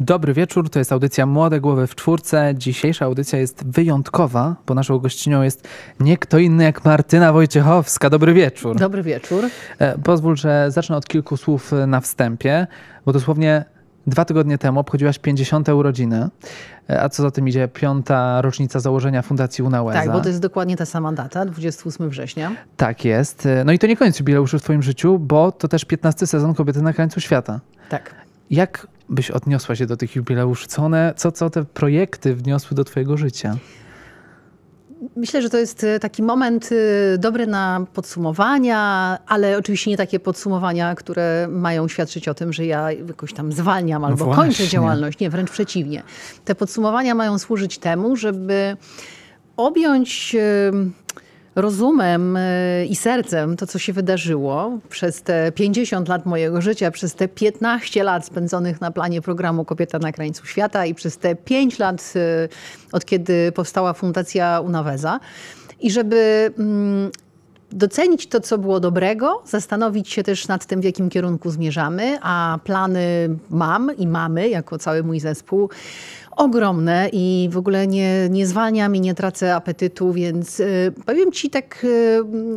Dobry wieczór, to jest audycja Młode Głowy w Czwórce. Dzisiejsza audycja jest wyjątkowa, bo naszą gościnią jest nie kto inny jak Martyna Wojciechowska. Dobry wieczór. Dobry wieczór. E, pozwól, że zacznę od kilku słów e, na wstępie, bo dosłownie dwa tygodnie temu obchodziłaś 50. urodziny, e, a co za tym idzie, piąta rocznica założenia Fundacji Unałeza. Tak, bo to jest dokładnie ta sama data, 28 września. Tak jest. No i to nie koniec jubileuszu w twoim życiu, bo to też 15 sezon Kobiety na krańcu świata. Tak. Jak byś odniosła się do tych jubileuszy? Co, one, co, co te projekty wniosły do twojego życia? Myślę, że to jest e, taki moment e, dobry na podsumowania, ale oczywiście nie takie podsumowania, które mają świadczyć o tym, że ja jakoś tam zwalniam no albo no kończę działalność. Nie, wręcz przeciwnie. Te podsumowania mają służyć temu, żeby objąć e, rozumem e, i sercem to, co się wydarzyło przez te 50 lat mojego życia, przez te 15 lat spędzonych na planie programu Kobieta na krańcu świata i przez te 5 lat, e, od kiedy powstała Fundacja Unaweza. I żeby mm, docenić to, co było dobrego, zastanowić się też nad tym, w jakim kierunku zmierzamy, a plany mam i mamy jako cały mój zespół ogromne i w ogóle nie, nie zwalniam i nie tracę apetytu, więc y, powiem ci tak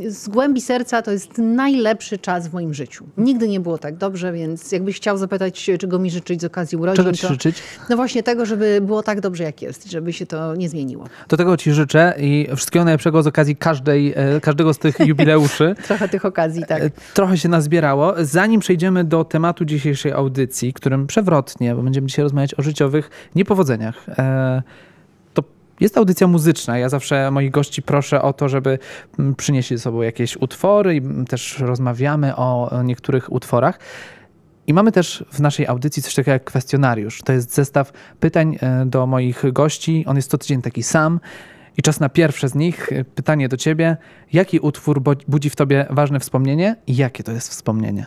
y, z głębi serca, to jest najlepszy czas w moim życiu. Nigdy nie było tak dobrze, więc jakbyś chciał zapytać, czego mi życzyć z okazji urodzin. Czego ci to, życzyć? No właśnie tego, żeby było tak dobrze, jak jest, żeby się to nie zmieniło. Do tego ci życzę i wszystkiego najlepszego z okazji każdej, e, każdego z tych jubileuszy. Trochę tych okazji, tak. E, trochę się nazbierało. Zanim przejdziemy do tematu dzisiejszej audycji, którym przewrotnie, bo będziemy dzisiaj rozmawiać o życiowych niepowodzeniach, powodzeniach. E, to jest audycja muzyczna. Ja zawsze moich gości proszę o to, żeby mm, przynieśli ze sobą jakieś utwory i mm, też rozmawiamy o niektórych utworach. I mamy też w naszej audycji coś takiego jak kwestionariusz. To jest zestaw pytań e, do moich gości. On jest co tydzień taki sam. I czas na pierwsze z nich. E, pytanie do ciebie. Jaki utwór budzi w tobie ważne wspomnienie i jakie to jest wspomnienie?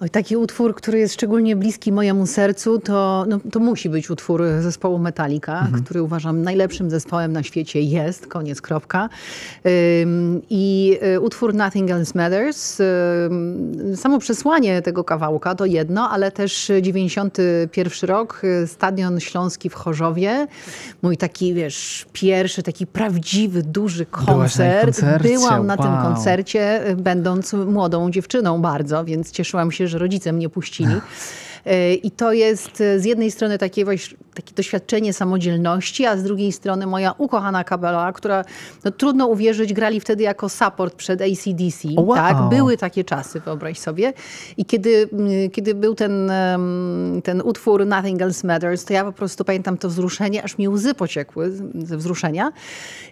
Oj, taki utwór, który jest szczególnie bliski mojemu sercu, to, no, to musi być utwór zespołu Metallica, mhm. który uważam najlepszym zespołem na świecie jest, koniec kropka. Ym, I y, utwór Nothing Else Matters, ym, samo przesłanie tego kawałka to jedno, ale też 91 rok, y, Stadion Śląski w Chorzowie, mój taki, wiesz, pierwszy, taki prawdziwy, duży koncert. Byłam wow. na tym koncercie, y, będąc młodą dziewczyną bardzo, więc cieszyłam się, że rodzice mnie puścili. E, I to jest e, z jednej strony takie, takie doświadczenie samodzielności, a z drugiej strony moja ukochana Kabela, która, no, trudno uwierzyć, grali wtedy jako support przed ACDC. Wow. Tak? Były takie czasy, wyobraź sobie. I kiedy, mm, kiedy był ten, ten utwór Nothing Else Matters, to ja po prostu pamiętam to wzruszenie, aż mi łzy pociekły ze wzruszenia.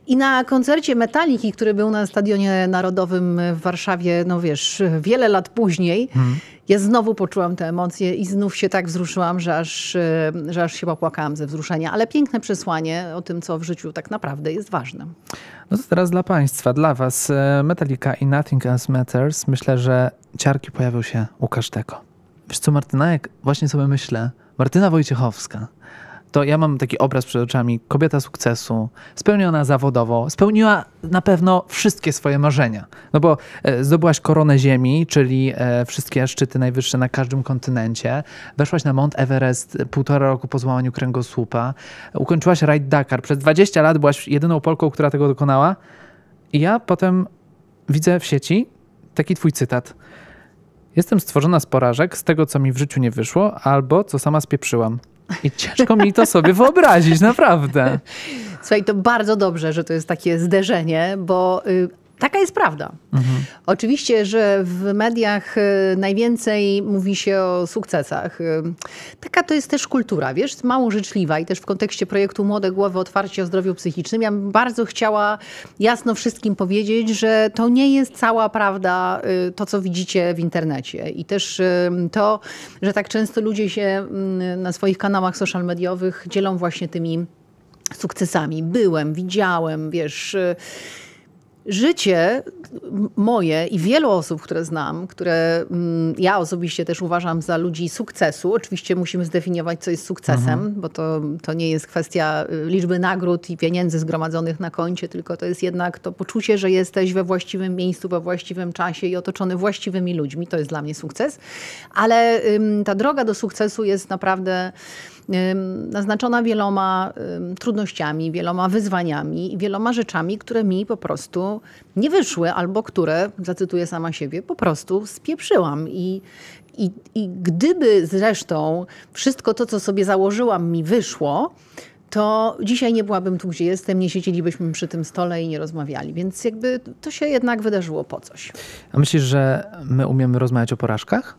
I na koncercie Metaliki, który był na Stadionie Narodowym w Warszawie, no wiesz, wiele lat później, hmm ja znowu poczułam te emocje i znów się tak wzruszyłam, że aż, e, że aż się popłakałam ze wzruszenia. Ale piękne przesłanie o tym, co w życiu tak naprawdę jest ważne. No to teraz dla Państwa, dla Was e, Metallica i Nothing Else Matters. Myślę, że ciarki pojawią się u każdego. Wiesz co, Martyna, jak właśnie sobie myślę, Martyna Wojciechowska, to ja mam taki obraz przed oczami kobieta sukcesu, spełniona zawodowo, spełniła na pewno wszystkie swoje marzenia. No bo e, zdobyłaś koronę ziemi, czyli e, wszystkie szczyty najwyższe na każdym kontynencie, weszłaś na Mount Everest e, półtora roku po złamaniu kręgosłupa, ukończyłaś rajd Dakar. Przez 20 lat byłaś jedyną Polką, która tego dokonała. I ja potem widzę w sieci taki twój cytat. Jestem stworzona z porażek, z tego, co mi w życiu nie wyszło, albo co sama spieprzyłam. I ciężko mi to sobie wyobrazić, naprawdę. Słuchaj, to bardzo dobrze, że to jest takie zderzenie, bo y, Taka jest prawda. Mhm. Oczywiście, że w mediach y, najwięcej mówi się o sukcesach. Y, taka to jest też kultura, wiesz, mało życzliwa i też w kontekście projektu Młode Głowy Otwarcie o Zdrowiu Psychicznym. Ja bym bardzo chciała jasno wszystkim powiedzieć, że to nie jest cała prawda y, to, co widzicie w internecie. I też to, że tak często ludzie się mm, na swoich kanałach social mediowych dzielą właśnie tymi sukcesami. Byłem, widziałem, wiesz życie moje i wielu osób, które znam, które mm, ja osobiście też uważam za ludzi sukcesu. Oczywiście musimy zdefiniować, co jest sukcesem, mhm. bo to, to nie jest kwestia y, liczby nagród i pieniędzy zgromadzonych na koncie, tylko to jest jednak to poczucie, że jesteś we właściwym miejscu, we właściwym czasie i otoczony właściwymi ludźmi. To jest dla mnie sukces. Ale ta droga do sukcesu jest naprawdę naznaczona wieloma trudnościami, wieloma wyzwaniami i wieloma rzeczami, które mi po prostu nie wyszły, albo które, zacytuję sama siebie, po prostu spieprzyłam. I, i, i gdyby zresztą wszystko to, co sobie założyłam, mi wyszło, to dzisiaj nie byłabym tu, gdzie jestem, nie siedzielibyśmy przy tym stole i nie rozmawiali. Więc jakby to się jednak wydarzyło po coś. A myślisz, że my umiemy rozmawiać o porażkach?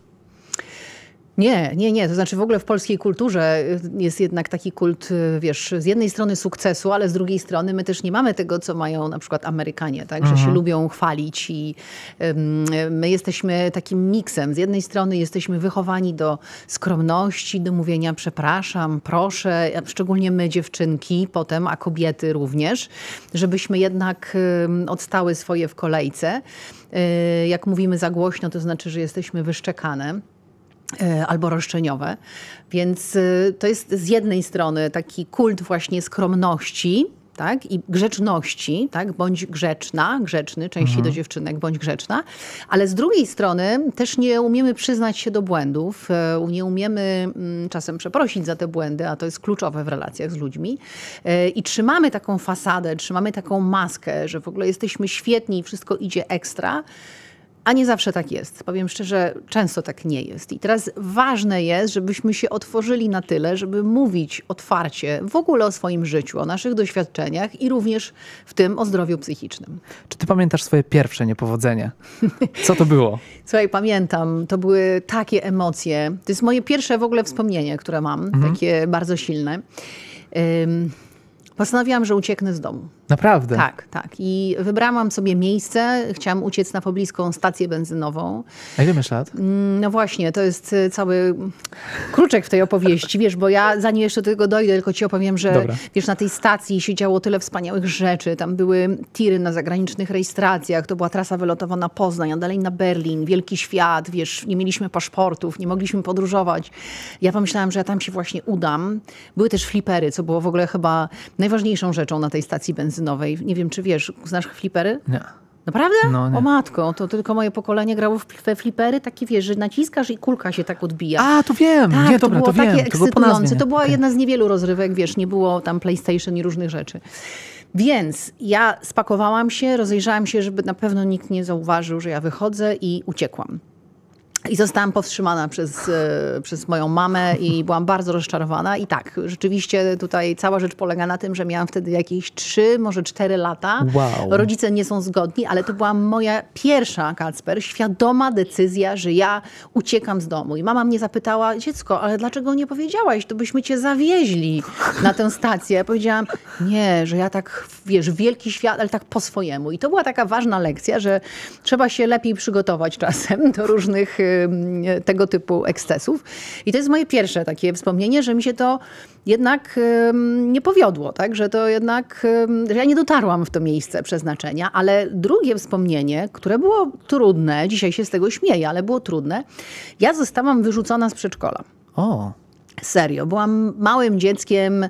Nie, nie, nie. To znaczy w ogóle w polskiej kulturze y, jest jednak taki kult, y, wiesz, z jednej strony sukcesu, ale z drugiej strony my też nie mamy tego, co mają na przykład Amerykanie, tak? Że się mhm. lubią chwalić i um, my jesteśmy takim miksem. Z jednej strony jesteśmy wychowani do skromności, do mówienia przepraszam, proszę, szczególnie my dziewczynki potem, a kobiety również, żebyśmy jednak um, odstały swoje w kolejce. Y, jak mówimy za głośno, to znaczy, że jesteśmy wyszczekane. E, albo roszczeniowe. Więc e, to jest z jednej strony taki kult właśnie skromności, tak? I grzeczności, tak? Bądź grzeczna, grzeczny, częściej mhm. do dziewczynek, bądź grzeczna. Ale z drugiej strony też nie umiemy przyznać się do błędów, e, nie umiemy mm, czasem przeprosić za te błędy, a to jest kluczowe w relacjach z ludźmi. I trzymamy taką fasadę, trzymamy taką maskę, że w ogóle jesteśmy świetni i wszystko idzie ekstra. A nie zawsze tak jest. Powiem szczerze, często tak nie jest. I teraz ważne jest, żebyśmy się otworzyli na tyle, żeby mówić otwarcie w ogóle o swoim życiu, o naszych doświadczeniach i również w tym o zdrowiu psychicznym. Czy ty pamiętasz swoje pierwsze niepowodzenie? Co to było? Słuchaj, pamiętam. To były takie emocje. To jest moje pierwsze w ogóle wspomnienie, które mam, mhm. takie bardzo silne. Um, postanowiłam, że ucieknę z domu. Naprawdę? Tak, tak. I wybrałam sobie miejsce, chciałam uciec na pobliską stację benzynową. A ile masz lat? Mm, no właśnie, to jest y, cały kruczek w tej opowieści, wiesz, bo ja zanim jeszcze do tego dojdę, tylko ci opowiem, że Dobra. wiesz, na tej stacji się działo tyle wspaniałych rzeczy. Tam były tiry na zagranicznych rejestracjach, to była trasa wylotowa na Poznań, a dalej na Berlin, wielki świat, wiesz, nie mieliśmy paszportów, nie mogliśmy podróżować. Ja pomyślałam, że ja tam się właśnie udam. Były też flipery, co było w ogóle chyba najważniejszą rzeczą na tej stacji benzynowej benzynowej. Nie wiem, czy wiesz, znasz flipery? Nie. Naprawdę? No, nie. O matko, to tylko moje pokolenie grało we flipery, takie wiesz, że naciskasz i kulka się tak odbija. A, to wiem. Tak, nie, to dobra, było to takie wiem. ekscytujące. To, była okay. jedna z niewielu rozrywek, wiesz, nie było tam PlayStation i różnych rzeczy. Więc ja spakowałam się, rozejrzałam się, żeby na pewno nikt nie zauważył, że ja wychodzę i uciekłam. I zostałam powstrzymana przez, e, przez moją mamę i byłam bardzo rozczarowana. I tak, rzeczywiście tutaj cała rzecz polega na tym, że miałam wtedy jakieś trzy, może cztery lata. Wow. Rodzice nie są zgodni, ale to była moja pierwsza, Kacper, świadoma decyzja, że ja uciekam z domu. I mama mnie zapytała, dziecko, ale dlaczego nie powiedziałaś? To byśmy cię zawieźli na tę stację. Ja powiedziałam, nie, że ja tak, wiesz, wielki świat, ale tak po swojemu. I to była taka ważna lekcja, że trzeba się lepiej przygotować czasem do różnych e, tego typu ekscesów. I to jest moje pierwsze takie wspomnienie, że mi się to jednak nie powiodło, tak? że to jednak, że ja nie dotarłam w to miejsce przeznaczenia, ale drugie wspomnienie, które było trudne, dzisiaj się z tego śmieję, ale było trudne, ja zostałam wyrzucona z przedszkola. O. Serio, byłam małym dzieckiem, y,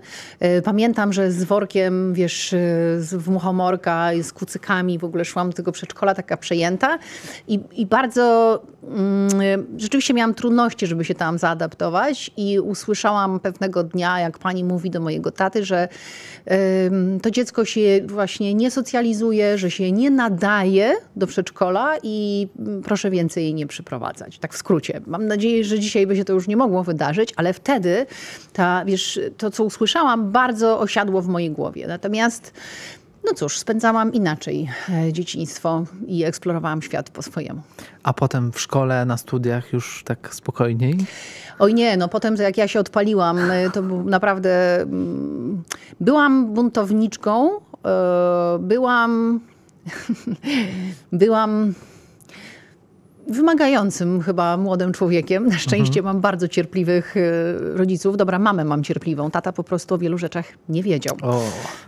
pamiętam, że z workiem, wiesz, y, w muchomorka, z kucykami w ogóle szłam do tego przedszkola taka przejęta i, i bardzo mm, rzeczywiście miałam trudności, żeby się tam zaadaptować i usłyszałam pewnego dnia, jak pani mówi do mojego taty, że ym, to dziecko się właśnie nie socjalizuje, że się nie nadaje do przedszkola i mm, proszę więcej jej nie przyprowadzać. Tak w skrócie. Mam nadzieję, że dzisiaj by się to już nie mogło wydarzyć, ale wtedy wtedy ta, wiesz, to, co usłyszałam, bardzo osiadło w mojej głowie. Natomiast no cóż, spędzałam inaczej e, dzieciństwo i eksplorowałam świat po swojemu. A potem w szkole, na studiach już tak spokojniej? Oj nie, no potem jak ja się odpaliłam, e, to naprawdę mm, byłam buntowniczką, e, byłam byłam wymagającym chyba młodym człowiekiem. Na szczęście mhm. mam bardzo cierpliwych y, rodziców. Dobra, mamę mam cierpliwą. Tata po prostu o wielu rzeczach nie wiedział, o.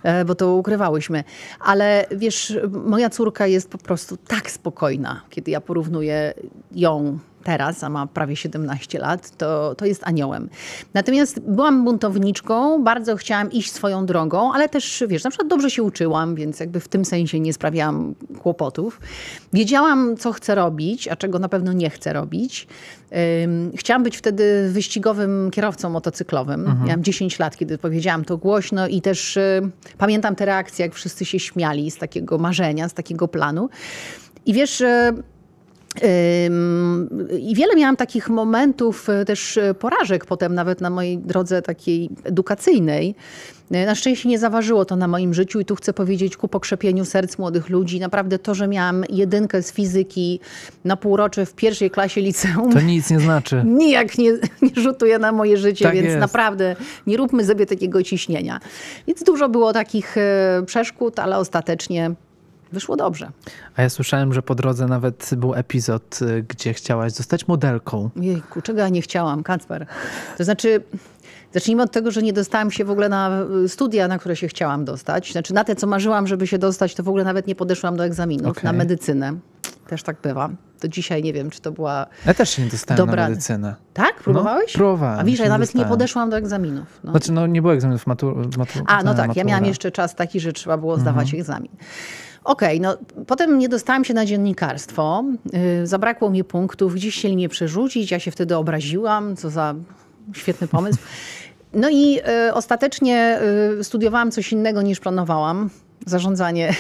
E, bo to ukrywałyśmy. Ale wiesz, moja córka jest po prostu tak spokojna, kiedy ja porównuję ją teraz, a ma prawie 17 lat, to, to jest aniołem. Natomiast byłam buntowniczką, bardzo chciałam iść swoją drogą, ale też, wiesz, na przykład dobrze się uczyłam, więc jakby w tym sensie nie sprawiałam kłopotów. Wiedziałam, co chcę robić, a czego na pewno nie chcę robić. Chciałam być wtedy wyścigowym kierowcą motocyklowym. Mhm. Miałam 10 lat, kiedy powiedziałam to głośno i też y, pamiętam te reakcje, jak wszyscy się śmiali z takiego marzenia, z takiego planu. I wiesz, y, i wiele miałam takich momentów, e, też e, porażek potem, nawet na mojej drodze takiej edukacyjnej. E, na szczęście nie zaważyło to na moim życiu i tu chcę powiedzieć ku pokrzepieniu serc młodych ludzi. Naprawdę to, że miałam jedynkę z fizyki na półrocze w pierwszej klasie liceum. To nic nie znaczy. Nijak nie, nie rzutuje na moje życie, tak więc jest. naprawdę nie róbmy sobie takiego ciśnienia. Więc dużo było takich przeszkód, ale ostatecznie wyszło dobrze. A ja słyszałem, że po drodze nawet był epizod, y, gdzie chciałaś zostać modelką. Jejku, czego ja nie chciałam, Kacper. To znaczy... Zacznijmy od tego, że nie dostałam się w ogóle na y, studia, na które się chciałam dostać. Znaczy na te, co marzyłam, żeby się dostać, to w ogóle nawet nie podeszłam do egzaminów okay. na medycynę. Też tak bywa. To dzisiaj nie wiem, czy to była. Ja też się nie dostałem dobra... na medycynę. Tak? No, Próbowałeś? No, próbowałem. A wiesz, ja nawet dostałem. nie podeszłam do egzaminów. No. Znaczy, no nie było egzaminów matur... matur... A, no tak. Matura. Ja miałam jeszcze czas taki, że trzeba było mhm. zdawać mhm. egzamin. Okej, okay, no potem nie dostałam się na dziennikarstwo, yy, zabrakło mi punktów, gdzieś się nie przerzucić, ja się wtedy obraziłam, co za świetny pomysł. No i y, ostatecznie y, studiowałam coś innego niż planowałam. Zarządzanie,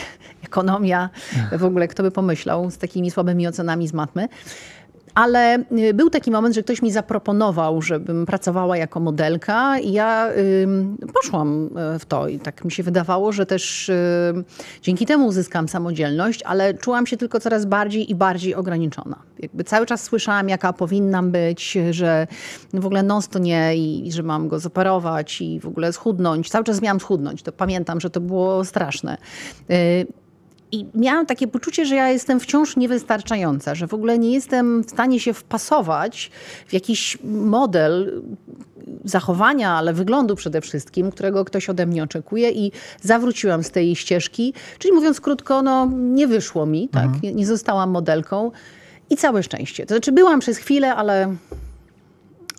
ekonomia, w ogóle kto by pomyślał z takimi słabymi ocenami z matmy ale y, był taki moment, że ktoś mi zaproponował, żebym pracowała jako modelka i ja poszłam y, w to i tak mi się wydawało, że też y, dzięki temu uzyskam samodzielność, ale czułam się tylko coraz bardziej i bardziej ograniczona. Jakby cały czas słyszałam, jaka powinnam być, że w ogóle nos to nie i, i że mam go zoperować i w ogóle schudnąć. Cały czas miałam schudnąć, to pamiętam, że to było straszne. I miałam takie poczucie, że ja jestem wciąż niewystarczająca, że w ogóle nie jestem w stanie się wpasować w jakiś model zachowania, ale wyglądu przede wszystkim, którego ktoś ode mnie oczekuje i zawróciłam z tej ścieżki. Czyli mówiąc krótko, no nie wyszło mi, tak? Mhm. Nie, nie zostałam modelką i całe szczęście. To znaczy byłam przez chwilę, ale,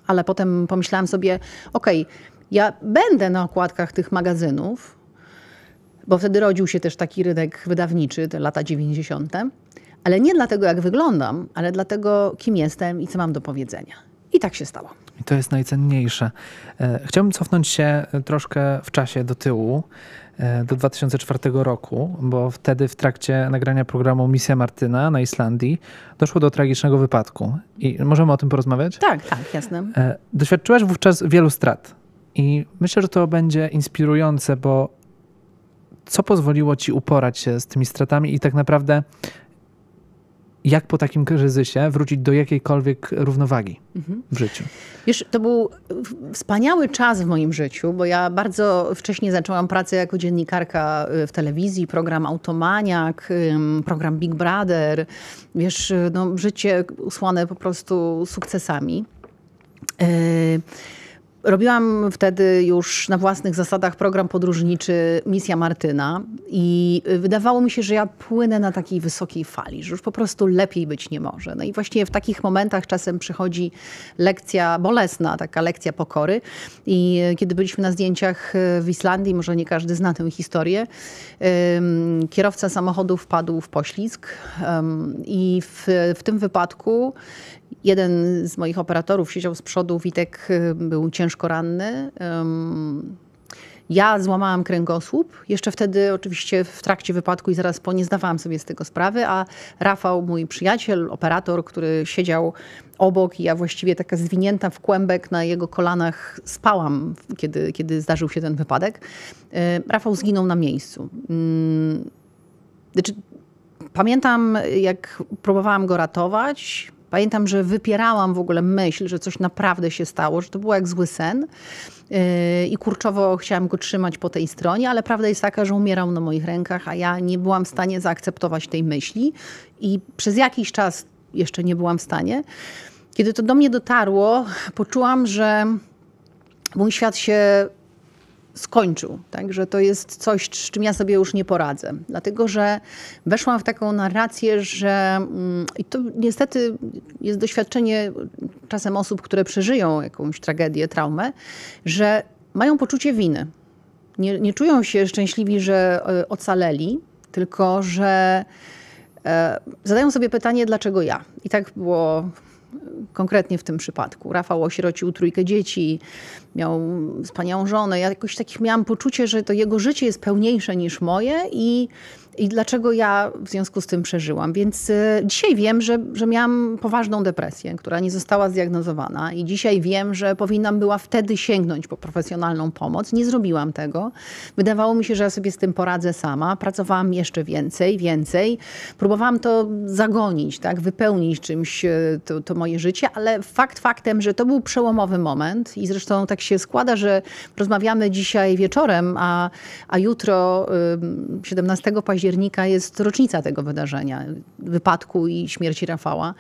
ale potem pomyślałam sobie, okej, okay, ja będę na okładkach tych magazynów, bo wtedy rodził się też taki rynek wydawniczy, te lata 90. Ale nie dlatego, jak wyglądam, ale dlatego, kim jestem i co mam do powiedzenia. I tak się stało. I to jest najcenniejsze. E, chciałbym cofnąć się e, troszkę w czasie do tyłu, e, do 2004 roku, bo wtedy w trakcie nagrania programu Misja Martyna na Islandii doszło do tragicznego wypadku. I możemy o tym porozmawiać? Tak, tak, jasne. Doświadczyłaś wówczas wielu strat. I myślę, że to będzie inspirujące, bo co pozwoliło ci uporać się z tymi stratami i tak naprawdę jak po takim kryzysie wrócić do jakiejkolwiek równowagi mhm. w życiu? Wiesz, to był wspaniały czas w moim życiu, bo ja bardzo wcześnie zaczęłam pracę jako dziennikarka y, w telewizji, program Automaniak, program Big Brother. Wiesz, y, no, życie usłane po prostu sukcesami. Yy Robiłam wtedy już na własnych zasadach program podróżniczy Misja Martyna i wydawało mi się, że ja płynę na takiej wysokiej fali, że już po prostu lepiej być nie może. No i właśnie w takich momentach czasem przychodzi lekcja bolesna, taka lekcja pokory. I kiedy byliśmy na zdjęciach e, w Islandii, może nie każdy zna tę historię, kierowca samochodu wpadł w poślizg i w, w tym wypadku Jeden z moich operatorów siedział z przodu, Witek y, był ciężko ranny. Ja złamałam kręgosłup. Jeszcze wtedy, oczywiście, w trakcie wypadku i zaraz po nie zdawałam sobie z tego sprawy, a Rafał, mój przyjaciel, operator, który siedział obok i ja właściwie taka zwinięta w kłębek na jego kolanach spałam, kiedy, kiedy zdarzył się ten wypadek. Rafał zginął na miejscu. Znaczy, pamiętam, jak próbowałam go ratować Pamiętam, że wypierałam w ogóle myśl, że coś naprawdę się stało, że to było jak zły sen yy, i kurczowo chciałam go trzymać po tej stronie, ale prawda jest taka, że umierał na moich rękach, a ja nie byłam w stanie zaakceptować tej myśli i przez jakiś czas jeszcze nie byłam w stanie. Kiedy to do mnie dotarło, poczułam, że mój świat się skończył, tak? że to jest coś, z czym ja sobie już nie poradzę. Dlatego, że weszłam w taką narrację, że mm, i to niestety jest doświadczenie czasem osób, które przeżyją jakąś tragedię, traumę, że mają poczucie winy. Nie, nie czują się szczęśliwi, że e, ocaleli, tylko że e, zadają sobie pytanie, dlaczego ja? I tak było konkretnie w tym przypadku. Rafał osierocił trójkę dzieci, miał wspaniałą żonę. Ja jakoś takich miałam poczucie, że to jego życie jest pełniejsze niż moje i i dlaczego ja w związku z tym przeżyłam. Więc y, dzisiaj wiem, że, że miałam poważną depresję, która nie została zdiagnozowana i dzisiaj wiem, że powinnam była wtedy sięgnąć po profesjonalną pomoc. Nie zrobiłam tego. Wydawało mi się, że ja sobie z tym poradzę sama. Pracowałam jeszcze więcej, więcej. Próbowałam to zagonić, tak, wypełnić czymś y, to, to moje życie, ale fakt faktem, że to był przełomowy moment i zresztą tak się składa, że rozmawiamy dzisiaj wieczorem, a, a jutro 17 października października jest rocznica tego wydarzenia, wypadku i śmierci Rafała.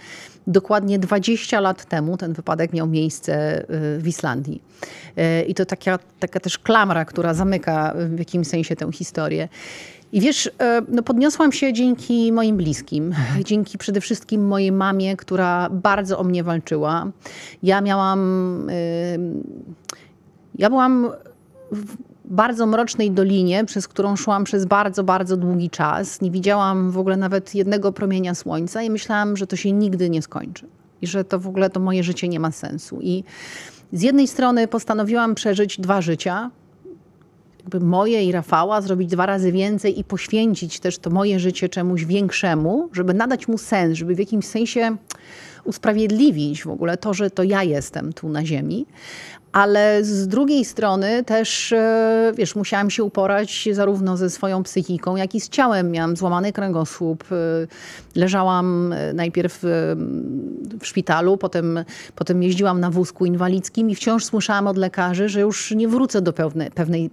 Dokładnie 20 lat temu ten wypadek miał miejsce y, w Islandii. Y, I to taka, taka też klamra, która zamyka y, w jakimś sensie tę historię. I wiesz, no podniosłam się dzięki moim bliskim, dzięki przede wszystkim mojej mamie, która bardzo o mnie walczyła. Ja miałam. Ja byłam bardzo mrocznej dolinie, przez którą szłam przez bardzo, bardzo długi czas. Nie widziałam w ogóle nawet jednego promienia słońca i myślałam, że to się nigdy nie skończy i że to w ogóle to moje życie nie ma sensu. I z jednej strony postanowiłam przeżyć dwa życia, jakby moje i Rafała, zrobić dwa razy więcej i poświęcić też to moje życie czemuś większemu, żeby nadać mu sens, żeby w jakimś sensie usprawiedliwić w ogóle to, że to ja jestem tu na Ziemi. Ale z drugiej strony też, e, wiesz, musiałam się uporać zarówno ze swoją psychiką, jak i z ciałem. Miałam złamany kręgosłup, e, leżałam e, najpierw w szpitalu, potem, potem jeździłam na wózku inwalidzkim i wciąż słyszałam od lekarzy, że już nie wrócę do pewnej, pewnej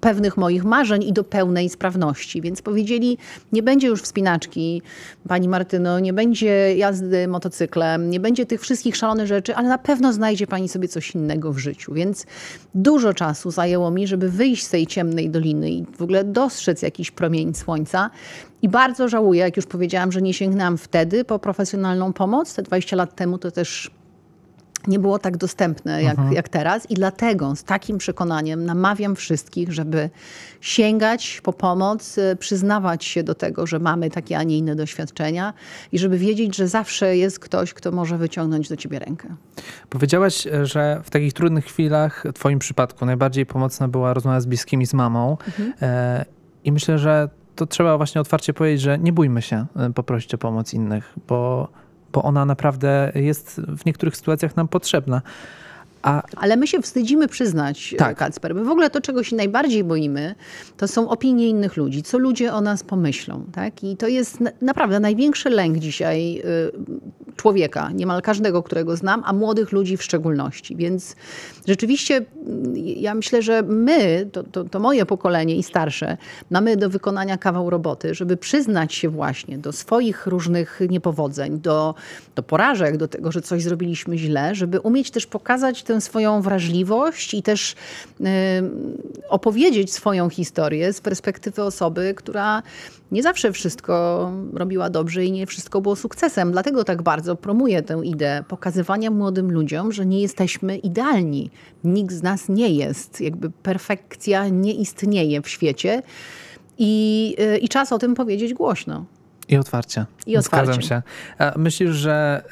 pewnych moich marzeń i do pełnej sprawności. Więc powiedzieli, nie będzie już wspinaczki, pani Martyno, nie będzie jazdy motocyklem, nie będzie tych wszystkich szalonych rzeczy, ale na pewno znajdzie pani sobie coś innego w życiu. Więc dużo czasu zajęło mi, żeby wyjść z tej ciemnej doliny i w ogóle dostrzec jakiś promień słońca. I bardzo żałuję, jak już powiedziałam, że nie sięgnęłam wtedy po profesjonalną pomoc. Te 20 lat temu to też nie było tak dostępne jak, mhm. jak teraz i dlatego z takim przekonaniem namawiam wszystkich, żeby sięgać po pomoc, y, przyznawać się do tego, że mamy takie, a nie inne doświadczenia i żeby wiedzieć, że zawsze jest ktoś, kto może wyciągnąć do ciebie rękę. Powiedziałaś, e, że w takich trudnych chwilach, w twoim przypadku, najbardziej pomocna była rozmowa z bliskimi, z mamą mhm. E, i myślę, że to trzeba właśnie otwarcie powiedzieć, że nie bójmy się e, poprosić o pomoc innych, bo bo ona naprawdę jest w niektórych sytuacjach nam potrzebna. A... Ale my się wstydzimy przyznać, e, tak. Kacper. My w ogóle to, czego się najbardziej boimy, to są opinie innych ludzi, co ludzie o nas pomyślą. Tak? I to jest na, naprawdę największy lęk dzisiaj y, człowieka, niemal każdego, którego znam, a młodych ludzi w szczególności. Więc rzeczywiście mm, ja myślę, że my, to, to, to moje pokolenie i starsze, mamy do wykonania kawał roboty, żeby przyznać się właśnie do swoich różnych niepowodzeń, do, do porażek, do tego, że coś zrobiliśmy źle, żeby umieć też pokazać tę swoją wrażliwość i też yy, opowiedzieć swoją historię z perspektywy osoby, która nie zawsze wszystko robiła dobrze i nie wszystko było sukcesem. Dlatego tak bardzo bardzo promuje tę ideę pokazywania młodym ludziom, że nie jesteśmy idealni. Nikt z nas nie jest. Jakby perfekcja nie istnieje w świecie. I, y, i czas o tym powiedzieć głośno. I otwarcie. I otwarcie. Zgadzam się. Myślisz, że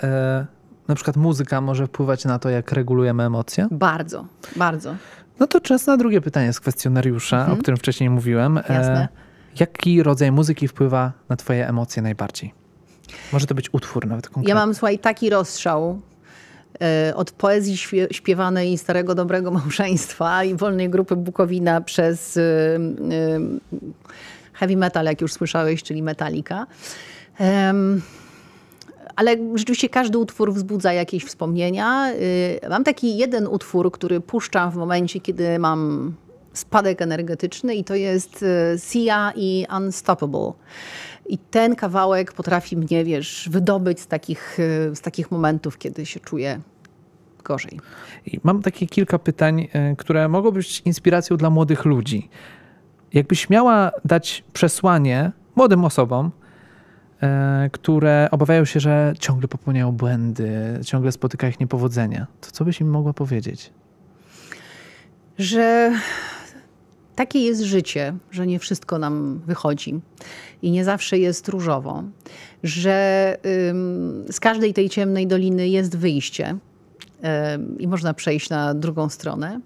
y, na przykład muzyka może wpływać na to, jak regulujemy emocje? Bardzo, bardzo. No to czas na drugie pytanie z kwestionariusza, mhm. o którym wcześniej mówiłem. E, Jasne. jaki rodzaj muzyki wpływa na twoje emocje najbardziej? Może to być utwór nawet konkretny. Ja mam, słuchaj, taki rozstrzał e, od poezji śpiewanej Starego Dobrego Małżeństwa i Wolnej Grupy Bukowina przez e, e, heavy metal, jak już słyszałeś, czyli Metallica. Ale rzeczywiście każdy utwór wzbudza jakieś wspomnienia. Mam taki jeden utwór, który puszczam w momencie, kiedy mam spadek energetyczny i to jest Sia i Unstoppable. I ten kawałek potrafi mnie, wiesz, wydobyć z takich, y, z takich momentów, kiedy się czuję gorzej. I mam takie kilka pytań, y, które mogą być inspiracją dla młodych ludzi. Jakbyś miała dać przesłanie młodym osobom, y, które obawiają się, że ciągle popełniają błędy, ciągle spotyka ich niepowodzenia, to co byś im mogła powiedzieć? Że takie jest życie, że nie wszystko nam wychodzi i nie zawsze jest różowo, że ym, z każdej tej ciemnej doliny jest wyjście ym, i można przejść na drugą stronę.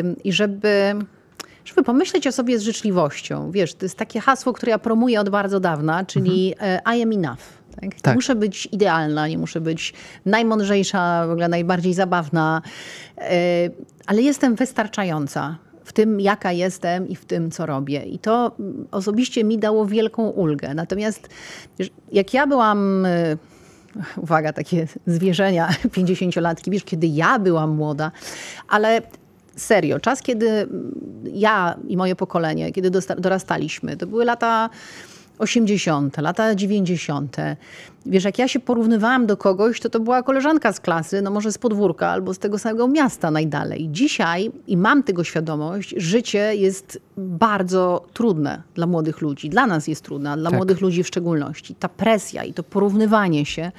Ym, I żeby żeby pomyśleć o sobie z życzliwością. Wiesz, to jest takie hasło, które ja promuję od bardzo dawna, czyli mhm. E, I am enough. Tak? Tak. Nie muszę być idealna, nie muszę być najmądrzejsza, w ogóle najbardziej zabawna, e, ale jestem wystarczająca w tym, jaka jestem i w tym, co robię. I to mm, osobiście mi dało wielką ulgę. Natomiast jak ja byłam e, uwaga, takie zwierzenia 50-latki, wiesz, kiedy ja byłam młoda, ale serio, czas, kiedy mm, ja i moje pokolenie, kiedy dorastaliśmy, to były lata 80., lata 90. Wiesz, jak ja się porównywałam do kogoś, to to była koleżanka z klasy, no może z podwórka albo z tego samego miasta najdalej. Dzisiaj, i mam tego świadomość, życie jest bardzo trudne dla młodych ludzi. Dla nas jest trudna, dla tak. młodych ludzi w szczególności. Ta presja i to porównywanie się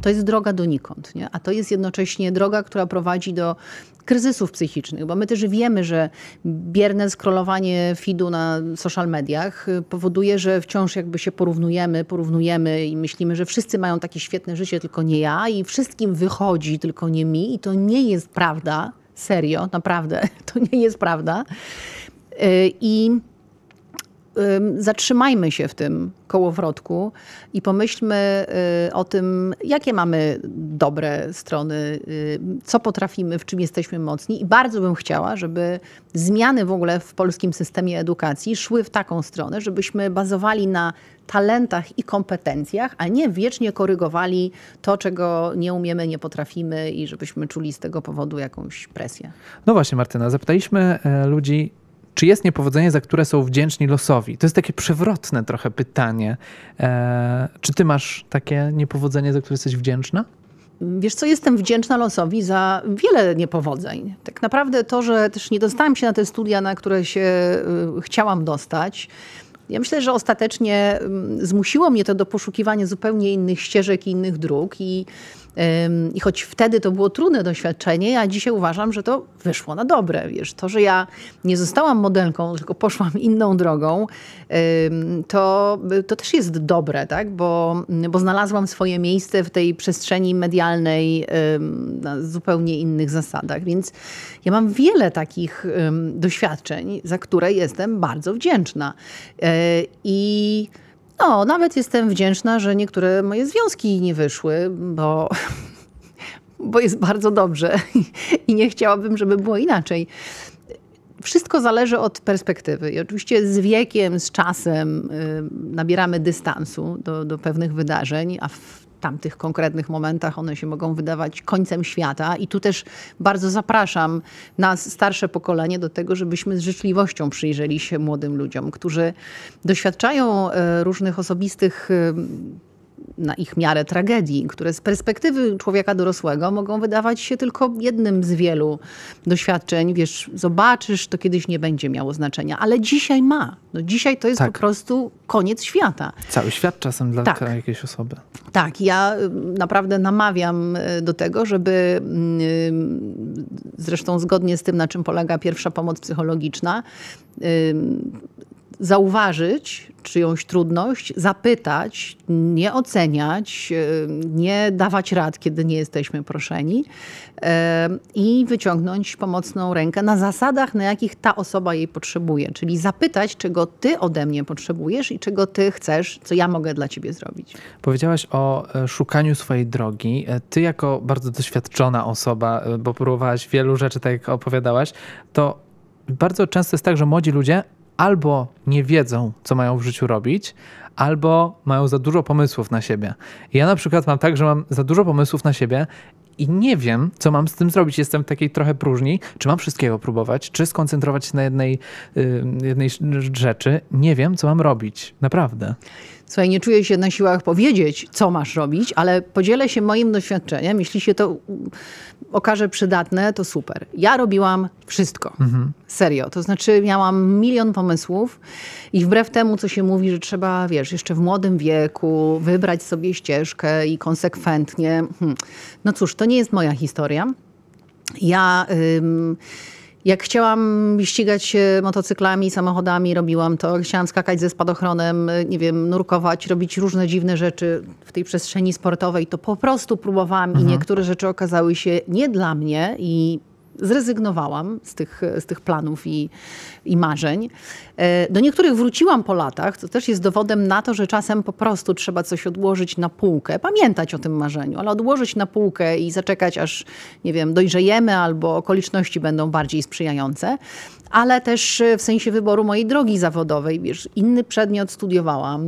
to jest droga donikąd, nie? a to jest jednocześnie droga, która prowadzi do kryzysów psychicznych, bo my też wiemy, że bierne scrollowanie feedu na social mediach powoduje, że wciąż jakby się porównujemy, porównujemy i myślimy, że wszyscy wszyscy mają takie świetne życie, tylko nie ja i wszystkim wychodzi, tylko nie mi i to nie jest prawda, serio, naprawdę, to nie jest prawda. Y, I zatrzymajmy się w tym kołowrotku i pomyślmy y, o tym, jakie mamy dobre strony, y, co potrafimy, w czym jesteśmy mocni. I bardzo bym chciała, żeby zmiany w ogóle w polskim systemie edukacji szły w taką stronę, żebyśmy bazowali na talentach i kompetencjach, a nie wiecznie korygowali to, czego nie umiemy, nie potrafimy i żebyśmy czuli z tego powodu jakąś presję. No właśnie, Martyna, zapytaliśmy e, ludzi, czy jest niepowodzenie, za które są wdzięczni losowi? To jest takie przewrotne trochę pytanie. E, czy ty masz takie niepowodzenie, za które jesteś wdzięczna? Wiesz co, jestem wdzięczna losowi za wiele niepowodzeń. Tak naprawdę to, że też nie dostałam się na te studia, na które się y, chciałam dostać, ja myślę, że ostatecznie mm, zmusiło mnie to do poszukiwania zupełnie innych ścieżek i innych dróg i i choć wtedy to było trudne doświadczenie, ja dzisiaj uważam, że to wyszło na dobre. Wiesz, to, że ja nie zostałam modelką, tylko poszłam inną drogą, to, to też jest dobre, tak? bo, bo znalazłam swoje miejsce w tej przestrzeni medialnej na zupełnie innych zasadach. Więc ja mam wiele takich doświadczeń, za które jestem bardzo wdzięczna. Yy, I no, nawet jestem wdzięczna, że niektóre moje związki nie wyszły, bo bo jest bardzo dobrze i nie chciałabym, żeby było inaczej. Wszystko zależy od perspektywy. I oczywiście z wiekiem, z czasem y, nabieramy dystansu do, do pewnych wydarzeń, a w tamtych konkretnych momentach one się mogą wydawać końcem świata. I tu też bardzo zapraszam nas, starsze pokolenie, do tego, żebyśmy z życzliwością przyjrzeli się młodym ludziom, którzy doświadczają e, różnych osobistych e, na ich miarę tragedii, które z perspektywy człowieka dorosłego mogą wydawać się tylko jednym z wielu doświadczeń. Wiesz, zobaczysz, to kiedyś nie będzie miało znaczenia, ale dzisiaj ma. No dzisiaj to jest tak. po prostu koniec świata. Cały świat czasem dla tak. jakiejś osoby. Tak, ja y, naprawdę namawiam y, do tego, żeby y, zresztą zgodnie z tym, na czym polega pierwsza pomoc psychologiczna, zauważyć czyjąś trudność, zapytać, nie oceniać, e, nie dawać rad, kiedy nie jesteśmy proszeni e, i wyciągnąć pomocną rękę na zasadach, na jakich ta osoba jej potrzebuje. Czyli zapytać, czego ty ode mnie potrzebujesz i czego ty chcesz, co ja mogę dla ciebie zrobić. Powiedziałaś o e, szukaniu swojej drogi. Ty jako bardzo doświadczona osoba, bo próbowałaś wielu rzeczy, tak jak opowiadałaś, to bardzo często jest tak, że młodzi ludzie albo nie wiedzą, co mają w życiu robić, albo mają za dużo pomysłów na siebie. Ja na przykład mam tak, że mam za dużo pomysłów na siebie i nie wiem, co mam z tym zrobić. Jestem w takiej trochę próżni, czy mam wszystkiego próbować, czy skoncentrować się na jednej, yy, jednej rzeczy. Nie wiem, co mam robić. Naprawdę. Słuchaj, nie czuję się na siłach powiedzieć, co masz robić, ale podzielę się moim doświadczeniem. Jeśli się to okaże przydatne, to super. Ja robiłam wszystko. Mhm. Serio. To znaczy, miałam milion pomysłów i wbrew temu, co się mówi, że trzeba, wiesz, jeszcze w młodym wieku wybrać sobie ścieżkę i konsekwentnie. Hmm. No cóż, to nie jest moja historia. Ja. Ym, jak chciałam ścigać się motocyklami, samochodami, robiłam to. Chciałam skakać ze spadochronem, nie wiem, nurkować, robić różne dziwne rzeczy w tej przestrzeni sportowej. To po prostu próbowałam mhm. i niektóre rzeczy okazały się nie dla mnie i zrezygnowałam z tych, z tych planów i, i marzeń. E, do niektórych wróciłam po latach, co też jest dowodem na to, że czasem po prostu trzeba coś odłożyć na półkę, pamiętać o tym marzeniu, ale odłożyć na półkę i zaczekać, aż, nie wiem, dojrzejemy albo okoliczności będą bardziej sprzyjające ale też e, w sensie wyboru mojej drogi zawodowej. Wiesz, inny przedmiot studiowałam,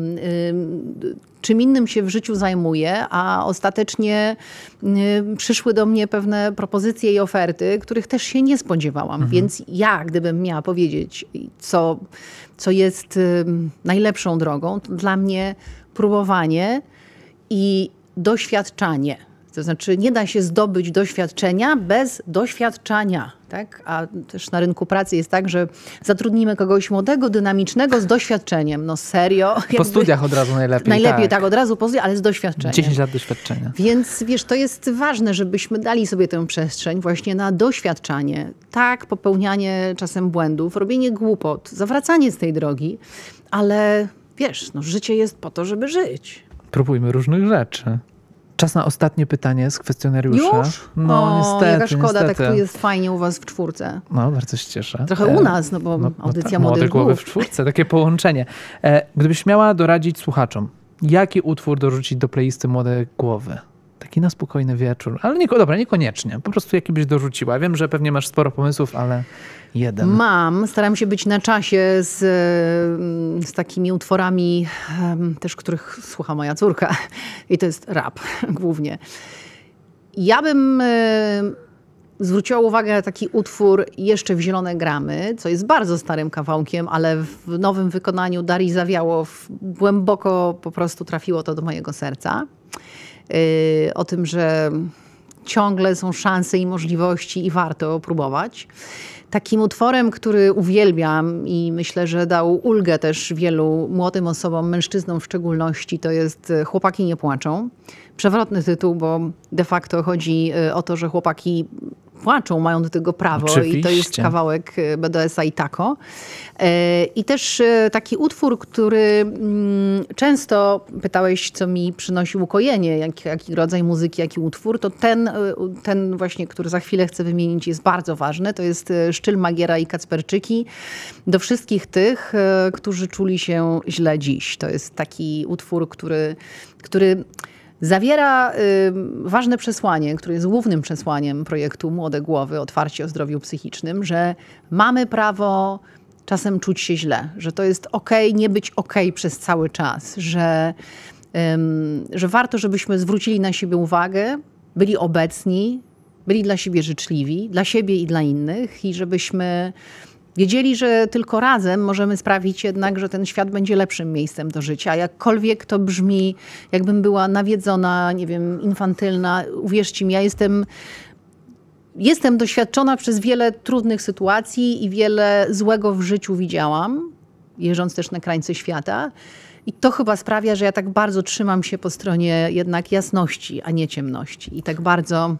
czym innym się w życiu zajmuję, a ostatecznie y, przyszły do mnie pewne propozycje i oferty, których też się nie spodziewałam. Mhm. Więc ja, gdybym miała powiedzieć, co, co jest y, najlepszą drogą, to dla mnie próbowanie i doświadczanie. To znaczy, nie da się zdobyć doświadczenia bez doświadczania. Tak? A też na rynku pracy jest tak, że zatrudnimy kogoś młodego, dynamicznego, z doświadczeniem. No serio. Po studiach od razu najlepiej. Najlepiej, tak, tak od razu po studiach, ale z doświadczeniem. 10 lat doświadczenia. Więc wiesz, to jest ważne, żebyśmy dali sobie tę przestrzeń właśnie na doświadczanie. Tak, popełnianie czasem błędów, robienie głupot, zawracanie z tej drogi, ale wiesz, no, życie jest po to, żeby żyć. Próbujmy różnych rzeczy. Czas na ostatnie pytanie z kwestionariusza. Już? No, o, niestety. Jaka szkoda, niestety. tak tu jest fajnie u was w czwórce. No, bardzo się cieszę. Trochę e, u nas, no bo no, no audycja no, ta, młodych głowy w czwórce, takie połączenie. E, gdybyś miała doradzić słuchaczom, jaki utwór dorzucić do playlisty Młode Głowy? Taki na spokojny wieczór. Ale nie, dobra, niekoniecznie. Po prostu jakbyś byś dorzuciła. Wiem, że pewnie masz sporo pomysłów, ale jeden. Mam. Staram się być na czasie z, mm, z takimi utworami, też których słucha moja córka. I to jest rap głównie. Ja bym zwróciła uwagę na taki utwór Jeszcze w Zielone Gramy, co jest bardzo starym kawałkiem, ale w nowym wykonaniu Darii Zawiało głęboko po prostu trafiło to do mojego serca. Y, o tym, że ciągle są szanse i możliwości i warto próbować. Takim utworem, który uwielbiam i myślę, że dał ulgę też wielu młodym osobom, mężczyznom w szczególności, to jest y, Chłopaki nie płaczą. Przewrotny tytuł, bo de facto chodzi y, o to, że chłopaki płaczą, mają do tego prawo Oczywiście. i to jest kawałek y, BDS-a i tako. Y, I też y, taki utwór, który mm, często pytałeś, co mi przynosi ukojenie, jaki rodzaj muzyki, jaki utwór, to ten, ten właśnie, który za chwilę chcę wymienić, jest bardzo ważny. To jest Szczyl Magiera i Kacperczyki. Do wszystkich tych, którzy czuli się źle dziś. To jest taki utwór, który, który Zawiera y, ważne przesłanie, które jest głównym przesłaniem projektu Młode Głowy Otwarcie o Zdrowiu Psychicznym, że mamy prawo czasem czuć się źle, że to jest ok, nie być ok przez cały czas, że, y, że warto, żebyśmy zwrócili na siebie uwagę, byli obecni, byli dla siebie życzliwi, dla siebie i dla innych, i żebyśmy Wiedzieli, że tylko razem możemy sprawić jednak, że ten świat będzie lepszym miejscem do życia. Jakkolwiek to brzmi, jakbym była nawiedzona, nie wiem, infantylna. Uwierzcie mi, ja jestem jestem doświadczona przez wiele trudnych sytuacji i wiele złego w życiu widziałam, jeżdżąc też na krańce świata. I to chyba sprawia, że ja tak bardzo trzymam się po stronie jednak jasności, a nie ciemności. I tak bardzo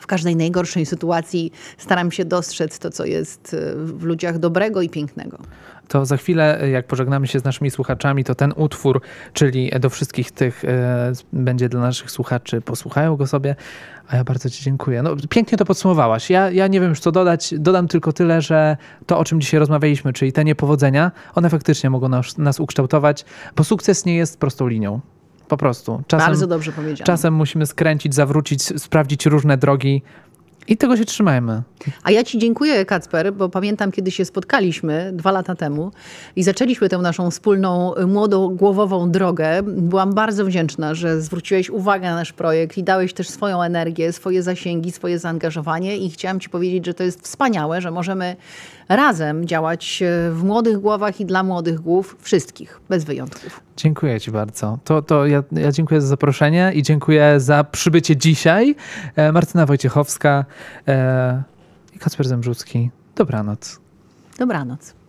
w każdej najgorszej sytuacji staram się dostrzec to, co jest y, w ludziach dobrego i pięknego. To za chwilę, y, jak pożegnamy się z naszymi słuchaczami, to ten utwór, czyli do wszystkich tych, y, będzie dla naszych słuchaczy, posłuchają go sobie. A ja bardzo Ci dziękuję. No, pięknie to podsumowałaś. Ja, ja nie wiem już co dodać. Dodam tylko tyle, że to, o czym dzisiaj rozmawialiśmy, czyli te niepowodzenia, one faktycznie mogą nas, nas ukształtować, bo sukces nie jest prostą linią. Po prostu. Czasem, Bardzo dobrze powiedziane. Czasem musimy skręcić, zawrócić, sprawdzić różne drogi. I tego się trzymajmy. A ja Ci dziękuję, Kacper, bo pamiętam, kiedy się spotkaliśmy dwa lata temu i zaczęliśmy tę naszą wspólną, y, głowową drogę. Byłam bardzo wdzięczna, że zwróciłeś uwagę na nasz projekt i dałeś też swoją energię, swoje zasięgi, swoje zaangażowanie. I chciałam Ci powiedzieć, że to jest wspaniałe, że możemy razem działać e, w młodych głowach i dla młodych głów wszystkich, bez wyjątków. Dziękuję Ci bardzo. To, to ja, ja dziękuję za zaproszenie i dziękuję za przybycie dzisiaj. E, Martyna Wojciechowska e, i Kacper Zembrzucki. Dobranoc. Dobranoc.